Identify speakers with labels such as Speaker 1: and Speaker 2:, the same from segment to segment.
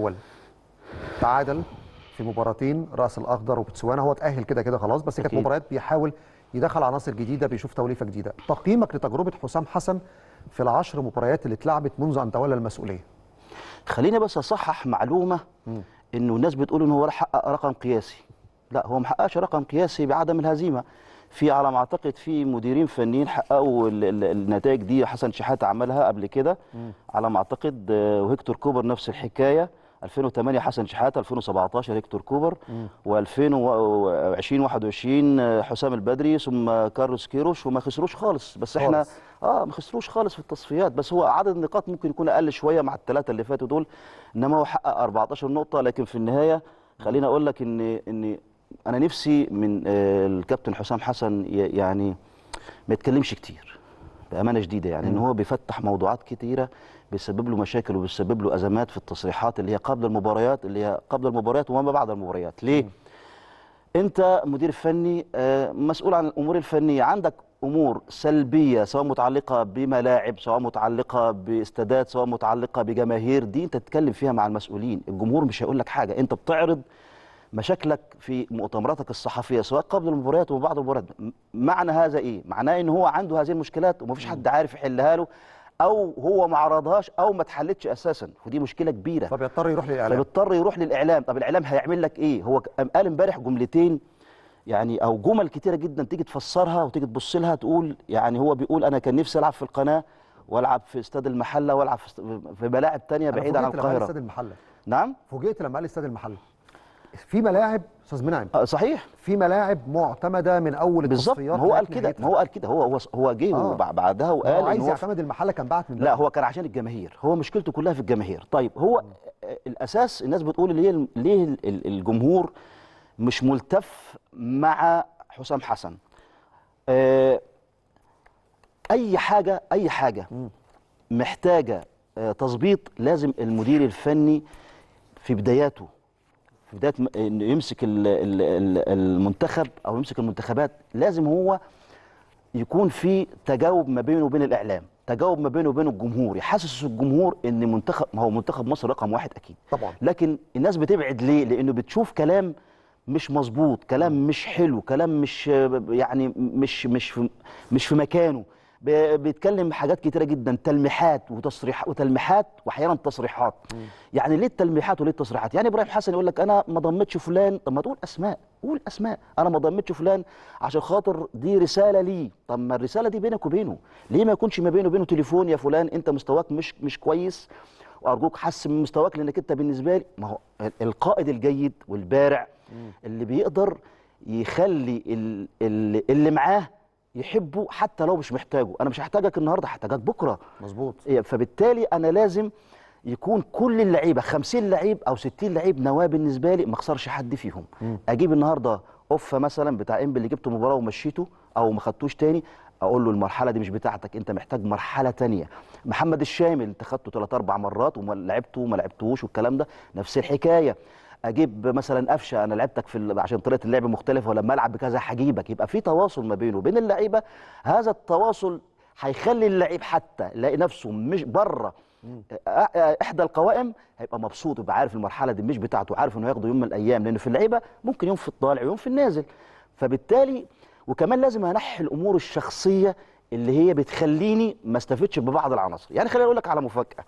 Speaker 1: الاول تعادل في مباراتين راس الاخضر وبتسوانا هو اتاهل كده كده خلاص بس كانت مباريات بيحاول يدخل عناصر جديده بيشوف توليفه جديده تقييمك لتجربه حسام حسن في العشر مباريات اللي اتلعبت منذ ان تولى المسؤوليه خليني بس اصحح معلومه انه الناس بتقول ان هو حقق رقم قياسي لا هو ما حققش رقم قياسي بعدم الهزيمه في على ما اعتقد في مديرين فنيين حققوا النتائج دي حسن شحاته عملها قبل كده على ما اعتقد آه، وهيكتور كوبر نفس الحكايه 2008 حسن شحاته 2017 هيكتور كوبر و2020 21 حسام البدري ثم كارلوس كيروش وما خسروش خالص بس احنا خالص. اه ما خسروش خالص في التصفيات بس هو عدد النقاط ممكن يكون اقل شويه مع الثلاثه اللي فاتوا دول انما هو حقق 14 نقطه لكن في النهايه خليني اقول لك ان ان انا نفسي من آه، الكابتن حسام حسن يعني ما يتكلمش كتير بامانه شديده يعني ان هو بيفتح موضوعات كتيره بيسبب له مشاكل وبيسبب له ازمات في التصريحات اللي هي قبل المباريات اللي هي قبل المباريات وما بعد المباريات ليه انت مدير فني آه، مسؤول عن الامور الفنيه عندك امور سلبيه سواء متعلقه بملاعب سواء متعلقه باستادات سواء متعلقه بجماهير دي انت تتكلم فيها مع المسؤولين الجمهور مش هيقول لك حاجه انت بتعرض مشاكلك في مؤتمراتك الصحفيه سواء قبل المباريات وبعد المباريات معنى هذا ايه معناه ان هو عنده هذه المشكلات ومفيش حد عارف يحلها له او هو ما عرضهاش او ما اتحلتش اساسا ودي مشكله كبيره طب يضطر يروح للاعلام فبيضطر يروح للاعلام طب الاعلام هيعمل لك ايه هو قال امبارح جملتين يعني او جمل كتيره جدا تيجي تفسرها وتيجي تبص لها تقول يعني هو بيقول انا كان نفسي العب في القناه والعب في استاد المحله والعب في ملاعب ثانيه بعيد عن القاهره استاد المحله نعم فوجئت لما قال استاد المحله في ملاعب استاذ منعم آه، صحيح في ملاعب معتمده من اول بالظبط هو قال كده ما هو قال كده هو هو هو جه آه. بعدها وقال هو عايز يعتمد المحله كان بعت من لا هو كان عشان الجماهير هو مشكلته كلها في الجماهير طيب هو م. آه. آه، الاساس الناس بتقول ليه ليه الجمهور مش ملتف مع حسام حسن آه اي حاجه اي حاجه محتاجه تظبيط لازم المدير الفني في بداياته في بدايه انه يمسك المنتخب او يمسك المنتخبات لازم هو يكون في تجاوب ما بينه وبين الاعلام تجاوب ما بينه وبين الجمهور يحسس الجمهور ان منتخب ما هو منتخب مصر رقم واحد اكيد طبعا لكن الناس بتبعد ليه لانه بتشوف كلام مش مظبوط كلام مش حلو كلام مش يعني مش مش في مش في مكانه بيتكلم حاجات كتيره جدا تلميحات وتصريح وتلميحات واحيانا تصريحات يعني ليه التلميحات وليه التصريحات يعني ابراهيم حسن يقول لك انا ما ضمتش فلان طب ما تقول اسماء قول اسماء انا ما ضمتش فلان عشان خاطر دي رساله لي طب ما الرساله دي بينك وبينه ليه ما يكونش ما بينه وبينه تليفون يا فلان انت مستواك مش مش كويس وارجوك حسن من مستواك لانك انت بالنسبه لي ما هو القائد الجيد والبارع اللي بيقدر يخلي اللي, اللي معاه يحبه حتى لو مش محتاجه انا مش هحتاجك النهارده هحتاجك بكره مظبوط إيه، فبالتالي انا لازم يكون كل اللعيبه 50 لعيب او 60 لعيب نواه بالنسبه لي ما اخسرش حد فيهم م. اجيب النهارده اوفا مثلا بتاع امبي اللي جبته مباراه ومشيته او ما خدتوش تاني اقول له المرحله دي مش بتاعتك انت محتاج مرحله تانية محمد الشامل انت خدته 3 4 مرات وما لعبته وما لعبتوش والكلام ده نفس الحكايه اجيب مثلا قفشه انا لعبتك في عشان طريقه اللعب مختلفه ولما العب بكذا هجيبك يبقى في تواصل ما بينه وبين اللعيبه هذا التواصل هيخلي اللعيب حتى يلاقي نفسه مش بره احدى القوائم هيبقى مبسوط يبقى عارف المرحله دي مش بتاعته عارف انه هياخده يوم من الايام لان في اللعيبه ممكن يوم في الطالع ويوم في النازل فبالتالي وكمان لازم انحي الامور الشخصيه اللي هي بتخليني ما استفدش ببعض العناصر يعني خليني اقول لك على مفاجاه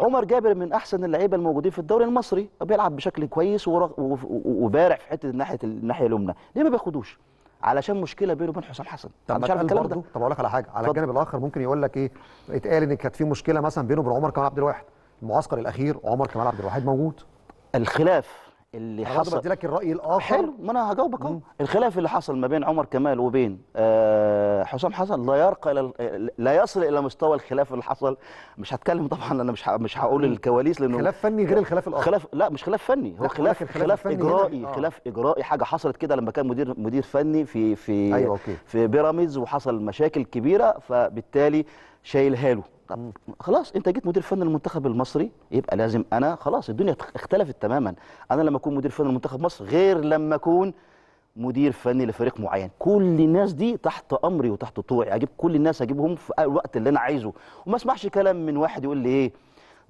Speaker 1: عمر جابر من احسن اللعيبه الموجودين في الدوري المصري بيلعب بشكل كويس وبارع في حته ناحيه الناحيه اليمنى ليه ما بياخدوش علشان مشكله بينه وبين حسام حسن طب مش عارف الكلام ده طب اقول لك على حاجه على الجانب الاخر ممكن يقول لك ايه اتقال ان كانت في مشكله مثلا بينه وبين عمر كمال عبد الواحد المعسكر الاخير عمر كمال عبد الواحد موجود الخلاف اللي حصل حضرتك بدي لك الراي الاخر حلو ما انا هجاوبك اهو الخلاف اللي حصل ما بين عمر كمال وبين آه حسام حسن لا يرقى الى لا يصل الى مستوى الخلاف اللي حصل مش هتكلم طبعا انا مش مش هقول الكواليس لانه خلاف فني غير الخلاف الاخر خلاف لا مش خلاف فني هو خلاف خلاف اجرائي آه. خلاف اجرائي حاجه حصلت كده لما كان مدير مدير فني في في أيوة أوكي. في بيراميدز وحصل مشاكل كبيره فبالتالي شايلها له طب خلاص انت جيت مدير فن المنتخب المصري يبقى لازم انا خلاص الدنيا اختلفت تماما انا لما اكون مدير فن المنتخب مصر غير لما اكون مدير فني لفريق معين كل الناس دي تحت امري وتحت طوعي اجيب كل الناس اجيبهم في الوقت اللي انا عايزه وما اسمعش كلام من واحد يقول لي ايه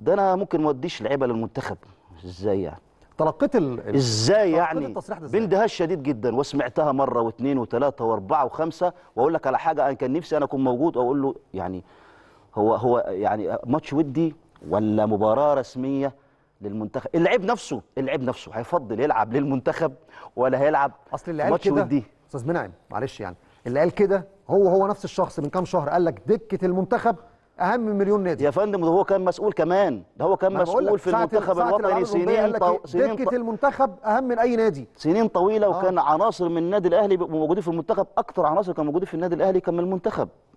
Speaker 1: ده انا ممكن ما اوديش لعيبه للمنتخب ازاي يعني تلقيت ال... ازاي يعني باندهاش شديد جدا وسمعتها مره واثنين وثلاثه واربعه وخمسه واقول لك على حاجه انا كان نفسي انا اكون موجود واقول له يعني هو هو يعني ماتش ودي ولا مباراه رسميه للمنتخب اللعيب نفسه اللعيب نفسه هيفضل يلعب للمنتخب ولا هيلعب اصل اللي قال كده استاذ منعم معلش يعني اللي قال كده هو هو نفس الشخص من كام شهر قال لك دكه المنتخب اهم من مليون نادي يا فندم ده هو كان مسؤول كمان ده هو كان مسؤول في المنتخب الوطني سنين طويله دكه ط... المنتخب اهم من اي نادي سنين طويله آه. وكان عناصر من النادي الاهلي موجودين في المنتخب اكتر عناصر كانوا موجودين في النادي الاهلي كان من المنتخب